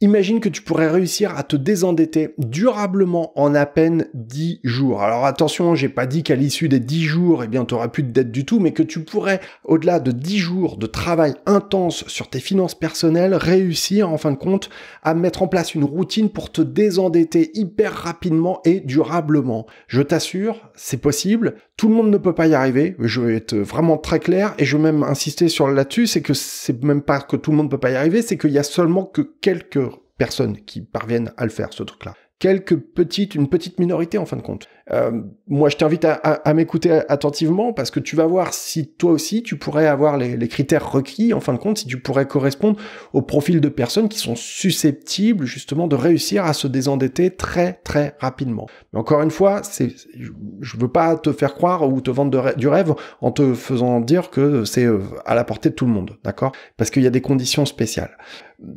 Imagine que tu pourrais réussir à te désendetter durablement en à peine 10 jours. Alors attention, j'ai pas dit qu'à l'issue des 10 jours, eh bien, auras plus de dette du tout, mais que tu pourrais, au-delà de 10 jours de travail intense sur tes finances personnelles, réussir, en fin de compte, à mettre en place une routine pour te désendetter hyper rapidement et durablement. Je t'assure, c'est possible. Tout le monde ne peut pas y arriver. Je vais être vraiment très clair et je vais même insister sur là-dessus, c'est que c'est même pas que tout le monde ne peut pas y arriver, c'est qu'il y a seulement que quelques personnes qui parviennent à le faire, ce truc-là. Quelques petites, une petite minorité en fin de compte. Euh, moi, je t'invite à, m'écouter attentivement parce que tu vas voir si toi aussi tu pourrais avoir les, critères requis, en fin de compte, si tu pourrais correspondre au profil de personnes qui sont susceptibles justement de réussir à se désendetter très très rapidement. Mais encore une fois, c'est, je veux pas te faire croire ou te vendre du rêve en te faisant dire que c'est euh, à la portée de tout le monde, d'accord Parce qu'il y a des conditions spéciales.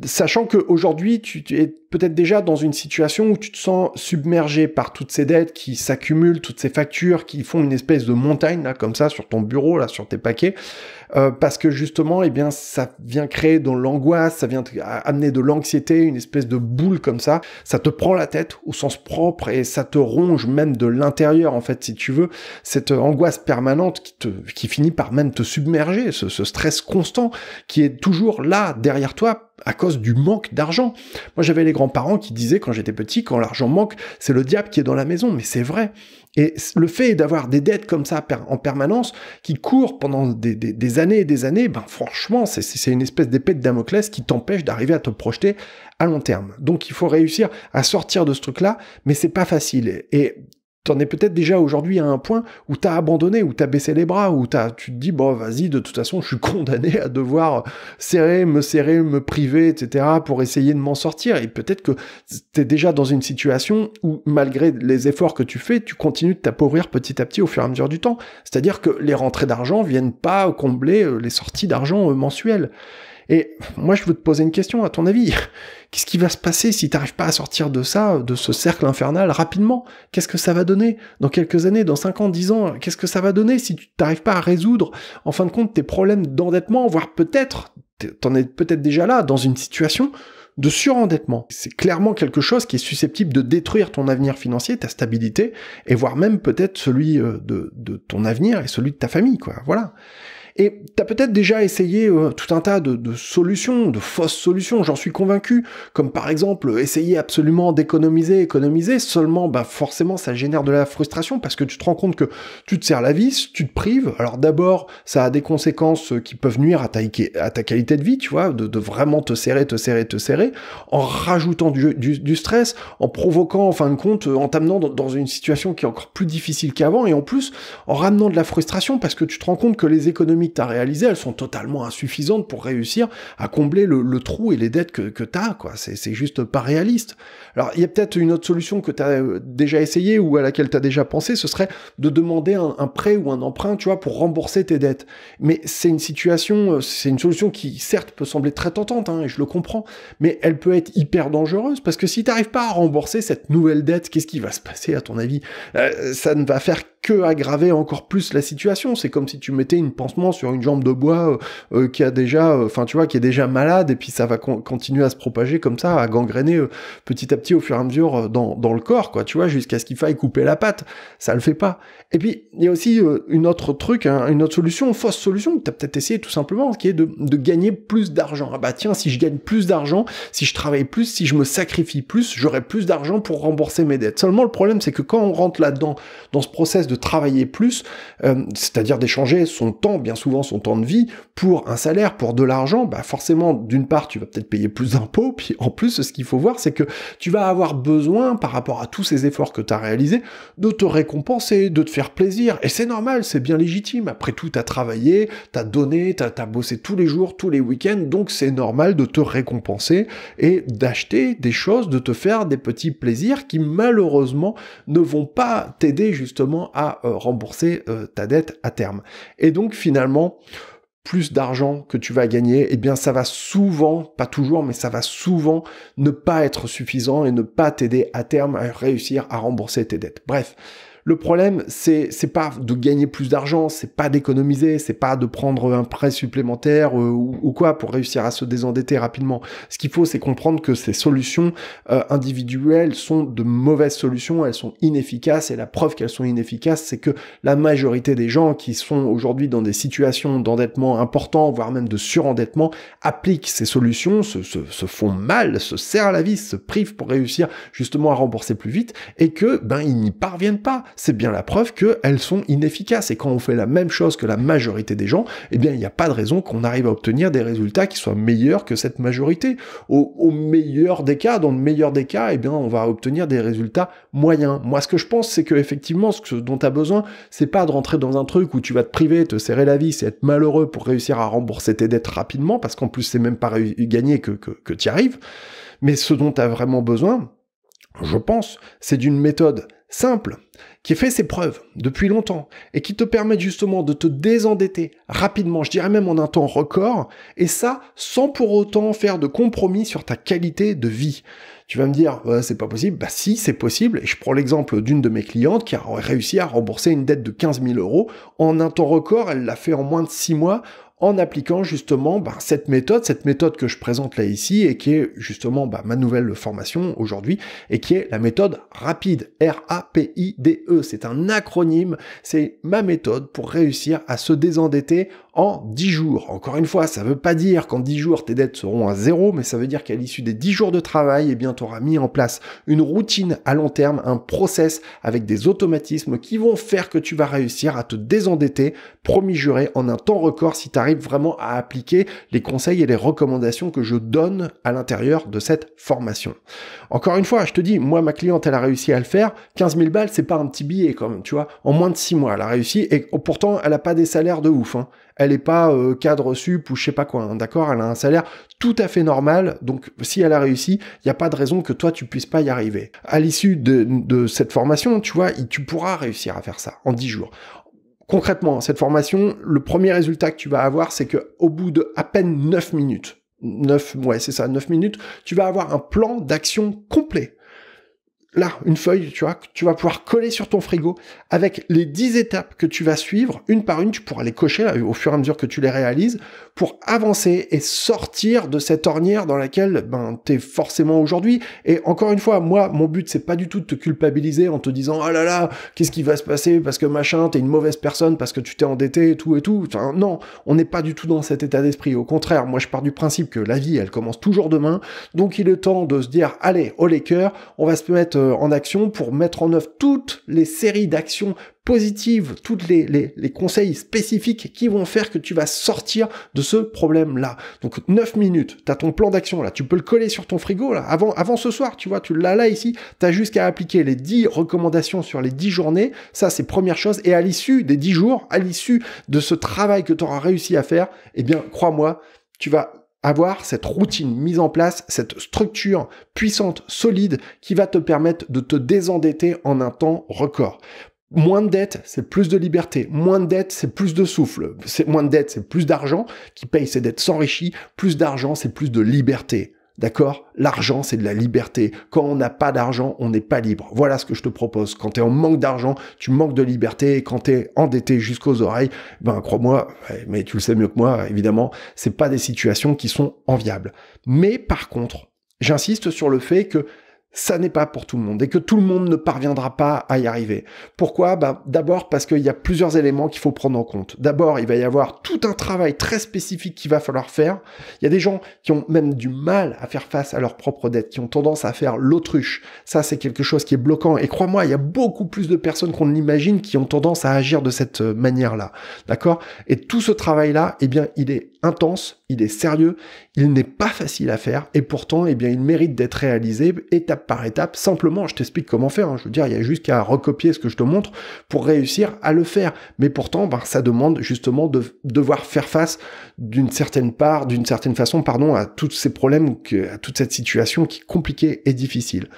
Sachant qu'aujourd'hui, tu, tu es peut-être déjà dans une situation où tu te sens submergé par toutes ces dettes qui s'accumulent cumule toutes ces factures qui font une espèce de montagne là comme ça sur ton bureau là sur tes paquets euh, parce que justement, eh bien, ça vient créer dans l'angoisse, ça vient amener de l'anxiété, une espèce de boule comme ça. Ça te prend la tête au sens propre et ça te ronge même de l'intérieur, en fait, si tu veux. Cette euh, angoisse permanente qui te, qui finit par même te submerger, ce, stress constant qui est toujours là derrière toi à cause du manque d'argent. Moi, j'avais les grands-parents qui disaient quand j'étais petit, quand l'argent manque, c'est le diable qui est dans la maison. Mais c'est vrai. Et le fait d'avoir des dettes comme ça en permanence, qui courent pendant des, des, des années, années et des années, ben franchement, c'est une espèce d'épée de Damoclès qui t'empêche d'arriver à te projeter à long terme. Donc il faut réussir à sortir de ce truc-là, mais c'est pas facile. Et t'en es peut-être déjà aujourd'hui à un point où t'as abandonné, où t'as baissé les bras, où t'as, tu te dis, bon, vas-y, de toute façon, je suis condamné à devoir serrer, me serrer, me priver, etc., pour essayer de m'en sortir. Et peut-être que t'es déjà dans une situation où, malgré les efforts que tu fais, tu continues de t'appauvrir petit à petit au fur et à mesure du temps. C'est-à-dire que les rentrées d'argent viennent pas combler euh, les sorties d'argent euh, mensuelles. Et moi, je veux te poser une question, à ton avis. Qu'est-ce qui va se passer si tu n'arrives pas à sortir de ça, de ce cercle infernal, rapidement Qu'est-ce que ça va donner dans quelques années, dans 5 ans, 10 ans Qu'est-ce que ça va donner si tu t'arrives pas à résoudre, en fin de compte, tes problèmes d'endettement, voire peut-être, en es peut-être déjà là, dans une situation de surendettement. C'est clairement quelque chose qui est susceptible de détruire ton avenir financier, ta stabilité, et voire même peut-être celui euh, de, de, ton avenir et celui de ta famille, quoi. Voilà. Et t'as peut-être déjà essayé euh, tout un tas de, solutions, de fausses solutions, j'en suis convaincu, comme par exemple essayer absolument d'économiser, économiser, seulement bah, forcément ça génère de la frustration parce que tu te rends compte que tu te serres la vis, tu te prives, alors d'abord ça a des conséquences euh, qui peuvent nuire à ta, qualité de vie, tu vois, de, vraiment te serrer, te serrer, te serrer, en rajoutant du, stress, en provoquant en fin de compte, euh, en t'amenant dans une situation qui est encore plus difficile qu'avant et en plus en ramenant de la frustration parce que tu te rends compte que les économies t'as que tu as réalisées, elles sont totalement insuffisantes pour réussir à combler le, trou et les dettes que, que tu as. C'est juste pas réaliste. Alors, il y a peut-être une autre solution que tu as euh, déjà essayée ou à laquelle tu as déjà pensé, ce serait de demander un, prêt ou un emprunt, tu vois, pour rembourser tes dettes. Mais c'est une situation, euh, c'est une solution qui, certes, peut sembler très tentante, hein, et je le comprends, mais elle peut être hyper dangereuse parce que si tu n'arrives pas à rembourser cette nouvelle dette, qu'est-ce qui va se passer à ton avis euh, Ça ne va faire que aggraver encore plus la situation. C'est comme si tu mettais une pansement sur une jambe de bois euh, euh, qui a déjà, euh, enfin tu vois, qui est déjà malade et puis ça va continuer à se propager comme ça, à gangréner petit à petit au fur et à mesure dans, le corps, quoi, tu vois, jusqu'à ce qu'il faille couper la patte. Ça le fait pas. Et puis il y a aussi une autre truc, hein, une autre solution, fausse solution que as peut-être essayé tout simplement, qui est de, de gagner plus d'argent. Ah bah tiens, si je gagne plus d'argent, si je travaille plus, si je me sacrifie plus, j'aurai plus d'argent pour rembourser mes dettes. Seulement le problème c'est que quand on rentre là-dedans, dans ce process de travailler plus, euh, c'est-à-dire d'échanger son temps, bien souvent son temps de vie, pour un salaire, pour de l'argent, bah forcément, d'une part, tu vas peut-être payer plus d'impôts, puis en plus, ce qu'il faut voir, c'est que tu vas avoir besoin, par rapport à tous ces efforts que tu as réalisés, de te récompenser, de te faire plaisir. Et c'est normal, c'est bien légitime. Après tout, tu as travaillé, tu as donné, tu as, bossé tous les jours, tous les week-ends, donc c'est normal de te récompenser et d'acheter des choses, de te faire des petits plaisirs qui malheureusement ne vont pas t'aider justement à euh, rembourser euh, ta dette à terme. Et donc finalement, plus d'argent que tu vas gagner, et eh bien ça va souvent, pas toujours, mais ça va souvent ne pas être suffisant et ne pas t'aider à terme à réussir à rembourser tes dettes. Bref, le problème, c'est c'est pas de gagner plus d'argent, c'est pas d'économiser, c'est pas de prendre un prêt supplémentaire euh, ou, quoi pour réussir à se désendetter rapidement. Ce qu'il faut, c'est comprendre que ces solutions euh, individuelles sont de mauvaises solutions, elles sont inefficaces et la preuve qu'elles sont inefficaces, c'est que la majorité des gens qui sont aujourd'hui dans des situations d'endettement important, voire même de surendettement, appliquent ces solutions, se, se, se font mal, se serrent la vie, se privent pour réussir justement à rembourser plus vite et que ben ils n'y parviennent pas c'est bien la preuve qu'elles sont inefficaces. Et quand on fait la même chose que la majorité des gens, eh bien, il n'y a pas de raison qu'on arrive à obtenir des résultats qui soient meilleurs que cette majorité. Au, meilleur des cas, dans le meilleur des cas, eh bien, on va obtenir des résultats moyens. Moi, ce que je pense, c'est que effectivement, ce dont tu as besoin, c'est pas de rentrer dans un truc où tu vas te priver, te serrer la vie, c'est être malheureux pour réussir à rembourser tes dettes rapidement, parce qu'en plus, c'est même pas gagné que, que, que tu arrives. Mais ce dont tu as vraiment besoin, je pense, c'est d'une méthode simple, qui fait ses preuves depuis longtemps et qui te permet justement de te désendetter rapidement, je dirais même en un temps record, et ça sans pour autant faire de compromis sur ta qualité de vie. Tu vas me dire, c'est pas possible. Bah si, c'est possible. Et je prends l'exemple d'une de mes clientes qui a réussi à rembourser une dette de 15 000 euros en un temps record. Elle l'a fait en moins de 6 mois en appliquant justement bah, cette méthode, cette méthode que je présente là ici et qui est justement bah, ma nouvelle formation aujourd'hui et qui est la méthode rapide R-A-P-I-D-E. C'est un acronyme, c'est ma méthode pour réussir à se désendetter en 10 jours. Encore une fois, ça ne veut pas dire qu'en 10 jours tes dettes seront à zéro, mais ça veut dire qu'à l'issue des 10 jours de travail, eh bien, tu auras mis en place une routine à long terme, un process avec des automatismes qui vont faire que tu vas réussir à te désendetter, promis juré, en un temps record si tu arrives vraiment à appliquer les conseils et les recommandations que je donne à l'intérieur de cette formation. Encore une fois, je te dis, moi, ma cliente, elle a réussi à le faire. 15 000 balles, c'est pas un petit billet quand même, tu vois, en moins de 6 mois, elle a réussi et oh, pourtant, elle n'a pas des salaires de ouf. Hein elle n'est pas euh, cadre sup ou je sais pas quoi, hein, d'accord Elle a un salaire tout à fait normal, donc si elle a réussi, il n'y a pas de raison que toi tu puisses pas y arriver. À l'issue de, cette formation, tu vois, tu pourras réussir à faire ça en 10 jours. Concrètement, cette formation, le premier résultat que tu vas avoir, c'est qu'au bout de à peine 9 minutes, 9, ouais, c'est ça, 9 minutes, tu vas avoir un plan d'action complet là, une feuille, tu vois, que tu vas pouvoir coller sur ton frigo avec les 10 étapes que tu vas suivre, une par une, tu pourras les cocher au fur et à mesure que tu les réalises, pour avancer et sortir de cette ornière dans laquelle ben, tu es forcément aujourd'hui. Et encore une fois, moi, mon but, c'est pas du tout de te culpabiliser en te disant « Ah là là, qu'est-ce qui va se passer parce que machin, t'es une mauvaise personne, parce que tu t'es endetté et tout et tout. Enfin, » Non, on n'est pas du tout dans cet état d'esprit. Au contraire, moi, je pars du principe que la vie, elle commence toujours demain, donc il est temps de se dire « Allez, au Laker, on va se mettre euh, en action pour mettre en œuvre toutes les séries d'actions positives, toutes les, conseils spécifiques qui vont faire que tu vas sortir de ce problème-là. Donc 9 minutes, tu as ton plan d'action là, tu peux le coller sur ton frigo là, avant, avant ce soir, tu vois, tu l'as là ici, tu as jusqu'à appliquer les 10 recommandations sur les 10 journées, ça c'est première chose, et à l'issue des 10 jours, à l'issue de ce travail que tu auras réussi à faire, eh bien crois-moi, tu vas avoir cette routine mise en place, cette structure puissante, solide, qui va te permettre de te désendetter en un temps record. Moins de dettes, c'est plus de liberté. Moins de dettes, c'est plus de souffle. moins de dettes, c'est plus d'argent. Qui paye ses dettes s'enrichit. Plus d'argent, c'est plus de liberté. D'accord L'argent, c'est de la liberté. Quand on n'a pas d'argent, on n'est pas libre. Voilà ce que je te propose. Quand tu es en manque d'argent, tu manques de liberté. Et quand tu es endetté jusqu'aux oreilles, ben crois-moi, mais tu le sais mieux que moi, évidemment, c'est pas des situations qui sont enviables. Mais par contre, j'insiste sur le fait que ça n'est pas pour tout le monde et que tout le monde ne parviendra pas à y arriver. Pourquoi ben, D'abord parce qu'il y a plusieurs éléments qu'il faut prendre en compte. D'abord, il va y avoir tout un travail très spécifique qu'il va falloir faire. Il y a des gens qui ont même du mal à faire face à leurs propre dettes, qui ont tendance à faire l'autruche. Ça, c'est quelque chose qui est bloquant. Et crois-moi, il y a beaucoup plus de personnes qu'on ne l'imagine qui ont tendance à agir de cette euh, manière-là. D'accord Et tout ce travail-là, eh bien, il est intense, il est sérieux, il n'est pas facile à faire, et pourtant, eh bien, il mérite d'être réalisé étape par étape. Simplement, je t'explique comment faire. Hein. Je veux dire, il y a juste recopier ce que je te montre pour réussir à le faire. Mais pourtant, ben, ça demande justement de devoir faire face d'une certaine part, d'une certaine façon, pardon, à tous ces problèmes, à toute cette situation qui est compliquée et difficile.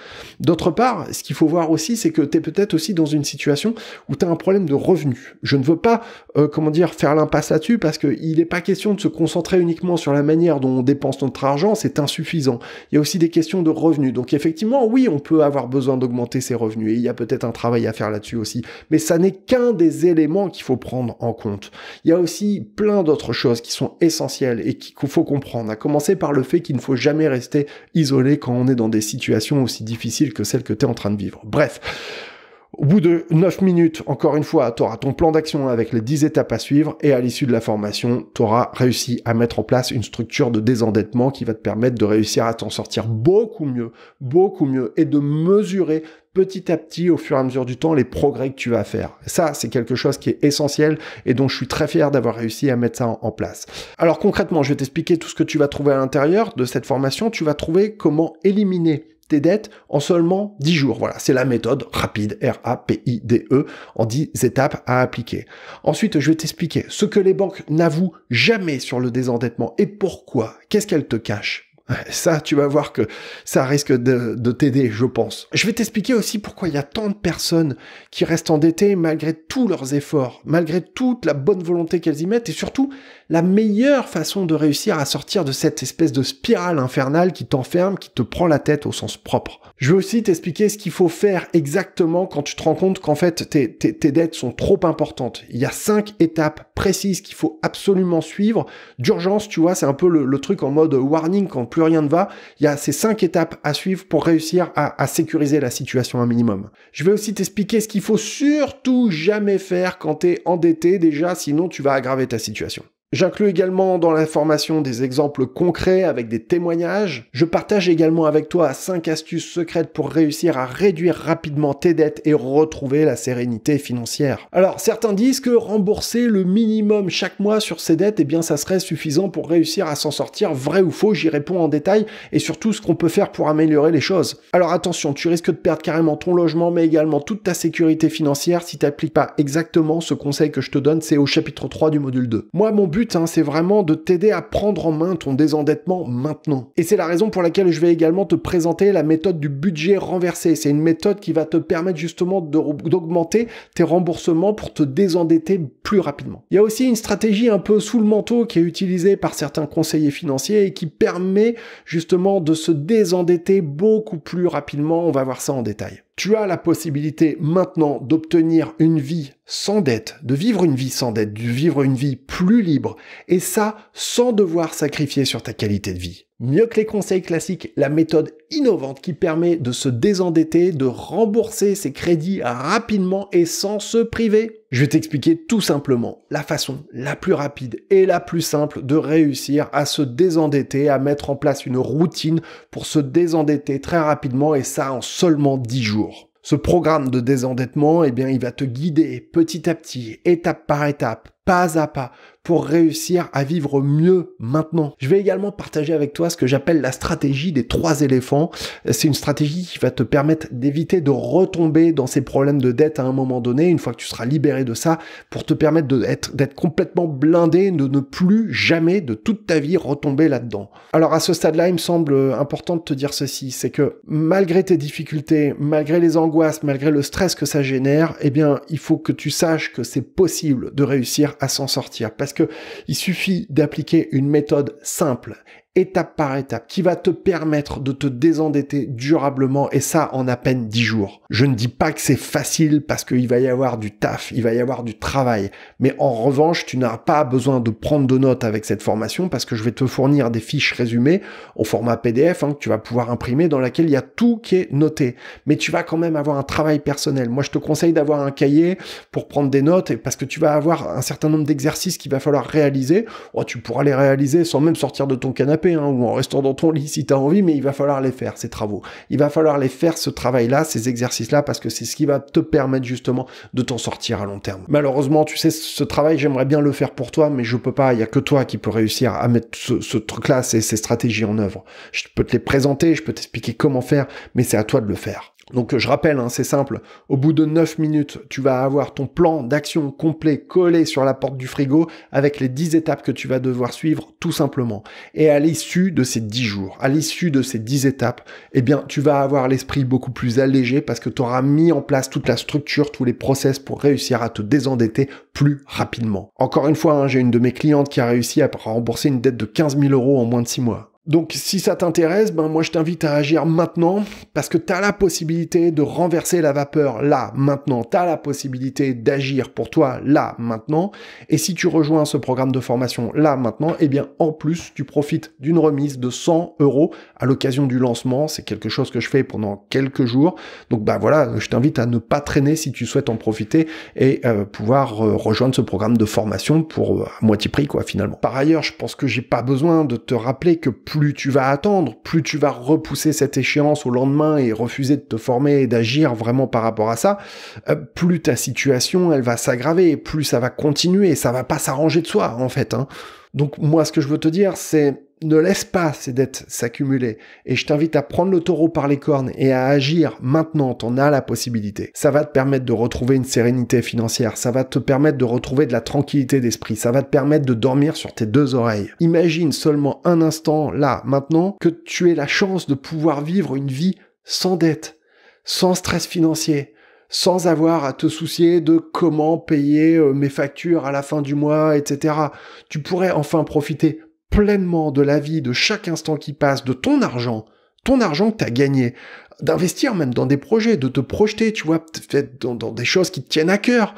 D'autre part, ce qu'il faut voir aussi, c'est que tu es peut-être aussi dans une situation où tu as un problème de revenu. Je ne veux pas, euh, comment dire, faire l'impasse là-dessus parce qu'il n'est pas question de se concentrer uniquement sur la manière dont on dépense notre argent, c'est insuffisant. Il y a aussi des questions de revenus. Donc effectivement, oui, on peut avoir besoin d'augmenter ses revenus et il y a peut-être un travail à faire là-dessus aussi. Mais ça n'est qu'un des éléments qu'il faut prendre en compte. Il y a aussi plein d'autres choses qui sont essentielles et qu'il faut comprendre, à commencer par le fait qu'il ne faut jamais rester isolé quand on est dans des situations aussi difficiles que celles que tu es en train de vivre. Bref. Au bout de 9 minutes, encore une fois, tu auras ton plan d'action avec les 10 étapes à suivre et à l'issue de la formation, tu auras réussi à mettre en place une structure de désendettement qui va te permettre de réussir à t'en sortir beaucoup mieux, beaucoup mieux et de mesurer petit à petit, au fur et à mesure du temps, les progrès que tu vas faire. Ça, c'est quelque chose qui est essentiel et dont je suis très fier d'avoir réussi à mettre ça en, place. Alors concrètement, je vais t'expliquer tout ce que tu vas trouver à l'intérieur de cette formation. Tu vas trouver comment éliminer tes dettes en seulement 10 jours. Voilà, c'est la méthode rapide, R-A-P-I-D-E, en 10 étapes à appliquer. Ensuite, je vais t'expliquer ce que les banques n'avouent jamais sur le désendettement et pourquoi, qu'est-ce qu'elles te cachent. Ça, tu vas voir que ça risque de, t'aider, je pense. Je vais t'expliquer aussi pourquoi il y a tant de personnes qui restent endettées malgré tous leurs efforts, malgré toute la bonne volonté qu'elles y mettent, et surtout la meilleure façon de réussir à sortir de cette espèce de spirale infernale qui t'enferme, qui te prend la tête au sens propre. Je vais aussi t'expliquer ce qu'il faut faire exactement quand tu te rends compte qu'en fait tes, dettes sont trop importantes. Il y a cinq étapes précises qu'il faut absolument suivre. D'urgence, tu vois, c'est un peu le, le truc en mode warning quand plus rien ne va. Il y a ces cinq étapes à suivre pour réussir à, sécuriser la situation un minimum. Je vais aussi t'expliquer ce qu'il faut surtout jamais faire quand t'es endetté déjà, sinon tu vas aggraver ta situation. J'inclus également dans l'information des exemples concrets avec des témoignages. Je partage également avec toi 5 astuces secrètes pour réussir à réduire rapidement tes dettes et retrouver la sérénité financière. Alors certains disent que rembourser le minimum chaque mois sur ses dettes, eh bien ça serait suffisant pour réussir à s'en sortir. Vrai ou faux, j'y réponds en détail et surtout ce qu'on peut faire pour améliorer les choses. Alors attention, tu risques de perdre carrément ton logement mais également toute ta sécurité financière si tu n'appliques pas exactement ce conseil que je te donne, c'est au chapitre 3 du module 2. Moi mon but Hein, c'est vraiment de t'aider à prendre en main ton désendettement maintenant. Et c'est la raison pour laquelle je vais également te présenter la méthode du budget renversé. C'est une méthode qui va te permettre justement d'augmenter tes remboursements pour te désendetter plus rapidement. Il y a aussi une stratégie un peu sous le manteau qui est utilisée par certains conseillers financiers et qui permet justement de se désendetter beaucoup plus rapidement. On va voir ça en détail. Tu as la possibilité maintenant d'obtenir une vie sans dette, de vivre une vie sans dette, de vivre une vie plus libre, et ça sans devoir sacrifier sur ta qualité de vie. Mieux que les conseils classiques, la méthode innovante qui permet de se désendetter, de rembourser ses crédits rapidement et sans se priver. Je vais t'expliquer tout simplement la façon la plus rapide et la plus simple de réussir à se désendetter, à mettre en place une routine pour se désendetter très rapidement et ça en seulement 10 jours. Ce programme de désendettement, eh bien, il va te guider petit à petit, étape par étape, pas à pas, pour réussir à vivre mieux maintenant. Je vais également partager avec toi ce que j'appelle la stratégie des trois éléphants. C'est une stratégie qui va te permettre d'éviter de retomber dans ces problèmes de dette à un moment donné, une fois que tu seras libéré de ça, pour te permettre d'être, complètement blindé, de ne plus jamais de toute ta vie retomber là-dedans. Alors à ce stade-là, il me semble important de te dire ceci, c'est que malgré tes difficultés, malgré les angoisses, malgré le stress que ça génère, eh bien, il faut que tu saches que c'est possible de réussir à s'en sortir. Parce parce que il suffit d'appliquer une méthode simple étape par étape qui va te permettre de te désendetter durablement et ça en à peine 10 jours. Je ne dis pas que c'est facile parce qu'il va y avoir du taf, il va y avoir du travail, mais en revanche, tu n'as pas besoin de prendre de notes avec cette formation parce que je vais te fournir des fiches résumées au format PDF hein, que tu vas pouvoir imprimer dans laquelle il y a tout qui est noté. Mais tu vas quand même avoir un travail personnel. Moi, je te conseille d'avoir un cahier pour prendre des notes parce que tu vas avoir un certain nombre d'exercices qu'il va falloir réaliser. Oh, tu pourras les réaliser sans même sortir de ton canapé Hein, ou en restant dans ton lit si tu as envie, mais il va falloir les faire, ces travaux. Il va falloir les faire, ce travail-là, ces exercices-là, parce que c'est ce qui va te permettre justement de t'en sortir à long terme. Malheureusement, tu sais, ce travail, j'aimerais bien le faire pour toi, mais je peux pas, il y a que toi qui peux réussir à mettre ce, truc-là, ces, ces stratégies en œuvre. Je peux te les présenter, je peux t'expliquer comment faire, mais c'est à toi de le faire. Donc euh, je rappelle, hein, c'est simple, au bout de 9 minutes, tu vas avoir ton plan d'action complet collé sur la porte du frigo avec les 10 étapes que tu vas devoir suivre tout simplement. Et à l'issue de ces 10 jours, à l'issue de ces 10 étapes, eh bien tu vas avoir l'esprit beaucoup plus allégé parce que tu auras mis en place toute la structure, tous les process pour réussir à te désendetter plus rapidement. Encore une fois, hein, j'ai une de mes clientes qui a réussi à rembourser une dette de 15 000 euros en moins de 6 mois. Donc si ça t'intéresse, ben moi je t'invite à agir maintenant parce que tu as la possibilité de renverser la vapeur là maintenant, tu as la possibilité d'agir pour toi là maintenant et si tu rejoins ce programme de formation là maintenant, et eh bien en plus tu profites d'une remise de 100 euros à l'occasion du lancement, c'est quelque chose que je fais pendant quelques jours. Donc ben voilà, je t'invite à ne pas traîner si tu souhaites en profiter et euh, pouvoir euh, rejoindre ce programme de formation pour euh, à moitié prix quoi finalement. Par ailleurs, je pense que j'ai pas besoin de te rappeler que plus tu vas attendre, plus tu vas repousser cette échéance au lendemain et refuser de te former et d'agir vraiment par rapport à ça, euh, plus ta situation elle va s'aggraver, plus ça va continuer, ça va pas s'arranger de soi en fait. Hein. Donc moi, ce que je veux te dire, c'est ne laisse pas ces dettes s'accumuler et je t'invite à prendre le taureau par les cornes et à agir maintenant, t'en as la possibilité. Ça va te permettre de retrouver une sérénité financière, ça va te permettre de retrouver de la tranquillité d'esprit, ça va te permettre de dormir sur tes deux oreilles. Imagine seulement un instant, là, maintenant, que tu aies la chance de pouvoir vivre une vie sans dette, sans stress financier, sans avoir à te soucier de comment payer euh, mes factures à la fin du mois, etc. Tu pourrais enfin profiter pleinement de la vie, de chaque instant qui passe, de ton argent, ton argent que tu as gagné, d'investir même dans des projets, de te projeter, tu vois, dans, dans des choses qui te tiennent à cœur,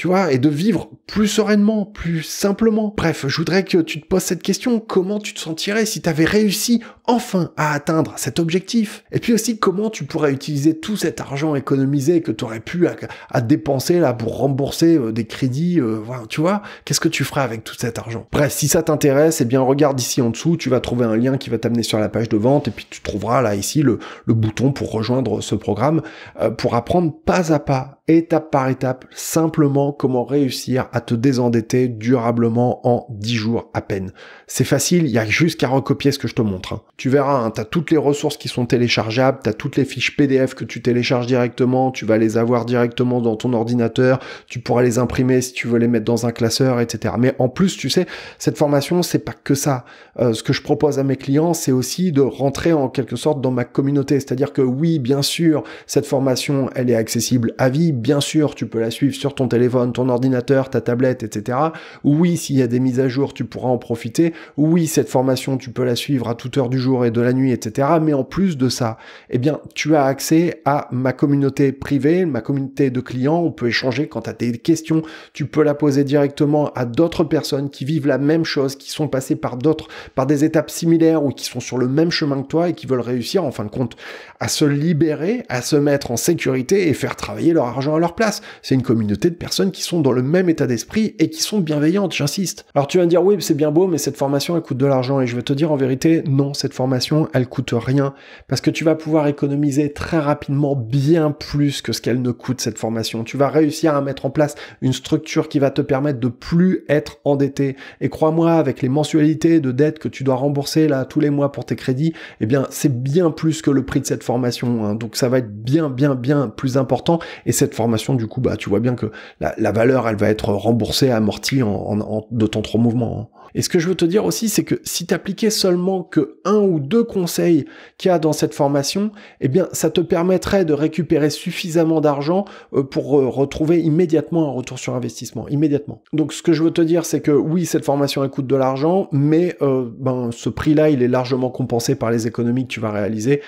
tu vois, et de vivre plus sereinement, plus simplement. Bref, je voudrais que tu te poses cette question, comment tu te sentirais si tu avais réussi enfin à atteindre cet objectif Et puis aussi, comment tu pourrais utiliser tout cet argent économisé que tu aurais pu à, dépenser là pour rembourser euh, des crédits, euh, voilà, tu vois, qu'est-ce que tu ferais avec tout cet argent Bref, si ça t'intéresse, eh bien regarde ici en dessous, tu vas trouver un lien qui va t'amener sur la page de vente, et puis tu trouveras là ici le, bouton pour rejoindre ce programme, euh, pour apprendre pas à pas étape par étape simplement comment réussir à te désendetter durablement en 10 jours à peine. C'est facile, il n'y a juste qu'à recopier ce que je te montre. Hein. Tu verras, hein, tu as toutes les ressources qui sont téléchargeables, tu as toutes les fiches PDF que tu télécharges directement, tu vas les avoir directement dans ton ordinateur, tu pourras les imprimer si tu veux les mettre dans un classeur, etc. Mais en plus, tu sais, cette formation, c'est pas que ça. Euh, ce que je propose à mes clients, c'est aussi de rentrer en quelque sorte dans ma communauté. C'est-à-dire que oui, bien sûr, cette formation, elle est accessible à vie bien sûr, tu peux la suivre sur ton téléphone, ton ordinateur, ta tablette, etc. Oui, s'il y a des mises à jour, tu pourras en profiter. Oui, cette formation, tu peux la suivre à toute heure du jour et de la nuit, etc. Mais en plus de ça, eh bien, tu as accès à ma communauté privée, ma communauté de clients. On peut échanger quand tu as des questions. Tu peux la poser directement à d'autres personnes qui vivent la même chose, qui sont passées par d'autres, par des étapes similaires ou qui sont sur le même chemin que toi et qui veulent réussir, en fin de compte, à se libérer, à se mettre en sécurité et faire travailler leur argent à leur place. C'est une communauté de personnes qui sont dans le même état d'esprit et qui sont bienveillantes, j'insiste. Alors tu vas me dire, oui, c'est bien beau, mais cette formation, elle coûte de l'argent. Et je veux te dire en vérité, non, cette formation, elle coûte rien. Parce que tu vas pouvoir économiser très rapidement bien plus que ce qu'elle ne coûte, cette formation. Tu vas réussir à mettre en place une structure qui va te permettre de plus être endetté. Et crois-moi, avec les mensualités de dettes que tu dois rembourser là tous les mois pour tes crédits, eh bien, c'est bien plus que le prix de cette formation. Hein. Donc ça va être bien, bien, bien plus important. Et cette formation, du coup, bah, tu vois bien que la, valeur, elle va être remboursée, amortie en, en, en deux temps trois mouvements. Hein. Et ce que je veux te dire aussi, c'est que si tu appliquais seulement que un ou deux conseils qu'il y a dans cette formation, eh bien, ça te permettrait de récupérer suffisamment d'argent euh, pour euh, retrouver immédiatement un retour sur investissement, immédiatement. Donc, ce que je veux te dire, c'est que oui, cette formation elle coûte de l'argent, mais euh, ben, ce prix-là, il est largement compensé par les économies que tu vas réaliser,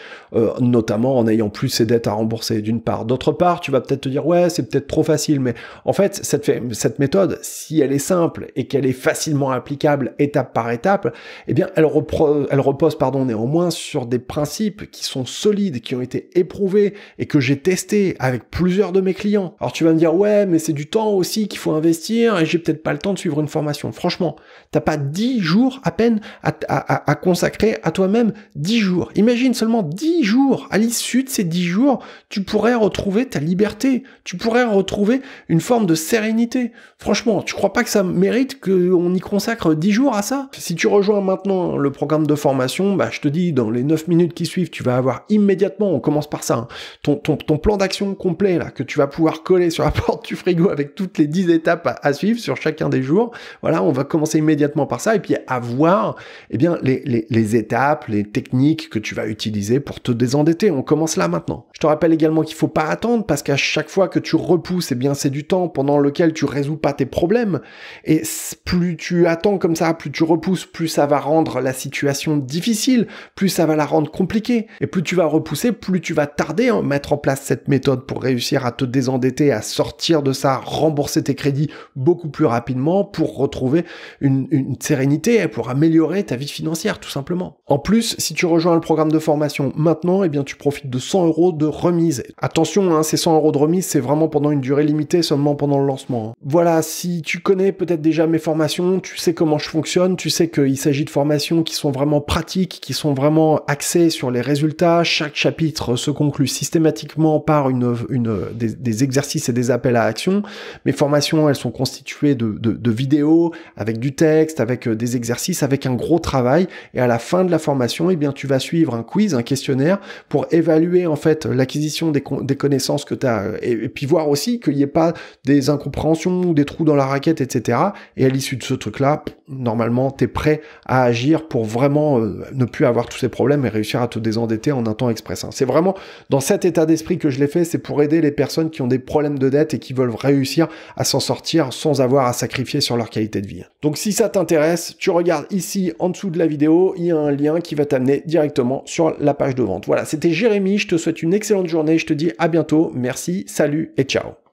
notamment en ayant plus ces dettes à rembourser, d'une part. D'autre part, tu vas peut-être te dire, ouais, c'est peut-être trop facile, mais en fait, cette, cette méthode, si elle est simple et qu'elle est facilement applicable, étape par étape, eh bien, elle, repose pardon, néanmoins sur des principes qui sont solides, qui ont été éprouvés et que j'ai testés avec plusieurs de mes clients. Alors tu vas me dire, ouais, mais c'est du temps aussi qu'il faut investir et j'ai peut-être pas le temps de suivre une formation. Franchement, t'as pas dix jours à peine à, consacrer à toi-même Dix jours. Imagine seulement dix jours. À l'issue de ces dix jours, tu pourrais retrouver ta liberté. Tu pourrais retrouver une forme de sérénité. Franchement, tu crois pas que ça mérite qu'on y consacre 10 jours à ça. Si tu rejoins maintenant le programme de formation, bah, je te dis, dans les 9 minutes qui suivent, tu vas avoir immédiatement, on commence par ça, hein, ton, ton, plan d'action complet là, que tu vas pouvoir coller sur la porte du frigo avec toutes les 10 étapes à, suivre sur chacun des jours. Voilà, on va commencer immédiatement par ça et puis avoir eh bien, les, étapes, les techniques que tu vas utiliser pour te désendetter. On commence là maintenant. Je te rappelle également qu'il faut pas attendre parce qu'à chaque fois que tu repousses, eh bien, c'est du temps pendant lequel tu résous pas tes problèmes. Et plus tu attends comme ça, plus tu repousses, plus ça va rendre la situation difficile, plus ça va la rendre compliquée. Et plus tu vas repousser, plus tu vas tarder à hein, mettre en place cette méthode pour réussir à te désendetter, à sortir de ça, rembourser tes crédits beaucoup plus rapidement pour retrouver une, sérénité et pour améliorer ta vie financière, tout simplement. En plus, si tu rejoins le programme de formation maintenant, eh bien, tu profites de 100 euros de remise. Attention, hein, ces 100 euros de remise, c'est vraiment pendant une durée limitée, seulement pendant le lancement. Hein. Voilà, si tu connais peut-être déjà mes formations, tu sais comment fonctionne. Tu sais qu'il s'agit de formations qui sont vraiment pratiques, qui sont vraiment axées sur les résultats. Chaque chapitre se conclut systématiquement par une, une des, exercices et des appels à action. Mes formations, elles sont constituées de, de, de vidéos, avec du texte, avec euh, des exercices, avec un gros travail. Et à la fin de la formation, eh bien, tu vas suivre un quiz, un questionnaire pour évaluer en fait l'acquisition des, des, connaissances que tu as et, et, puis voir aussi qu'il n'y ait pas des incompréhensions ou des trous dans la raquette, etc. Et à l'issue de ce truc-là, normalement, tu es prêt à agir pour vraiment euh, ne plus avoir tous ces problèmes et réussir à te désendetter en un temps express. Hein. C'est vraiment dans cet état d'esprit que je l'ai fait, c'est pour aider les personnes qui ont des problèmes de dette et qui veulent réussir à s'en sortir sans avoir à sacrifier sur leur qualité de vie. Donc si ça t'intéresse, tu regardes ici en dessous de la vidéo, il y a un lien qui va t'amener directement sur la page de vente. Voilà, c'était Jérémy, je te souhaite une excellente journée, je te dis à bientôt, merci, salut et ciao.